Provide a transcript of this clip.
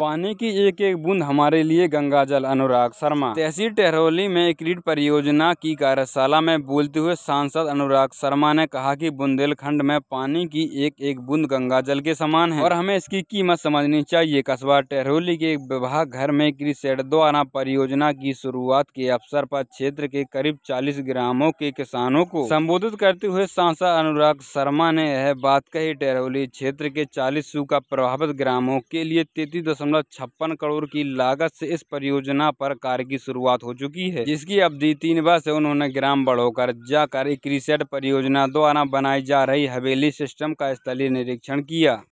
पानी की एक एक बूंद हमारे लिए गंगा जल अनुराग शर्मा तहसील टहरौली में क्रीड परियोजना की कार्यशाला में बोलते हुए सांसद अनुराग शर्मा ने कहा कि बुंदेलखंड में पानी की एक एक बूंद गंगा जल के समान है और हमें इसकी कीमत समझनी चाहिए कस्बा टहरौली के एक विवाह घर में क्रिस द्वारा परियोजना की शुरुआत के अवसर पर क्षेत्र के करीब चालीस ग्रामों के किसानों को संबोधित करते हुए सांसद अनुराग शर्मा ने यह बात कही टहरौली क्षेत्र के चालीस सूखा प्रभावित ग्रामों के लिए तैतीस दशमलव छप्पन करोड़ की लागत से इस परियोजना पर कार्य की शुरुआत हो चुकी है जिसकी अवधि तीन वर्ष उन्होंने ग्राम बढ़ोकर जाकर इक्रीसेट परियोजना द्वारा बनाई जा रही हवेली सिस्टम का स्थलीय निरीक्षण किया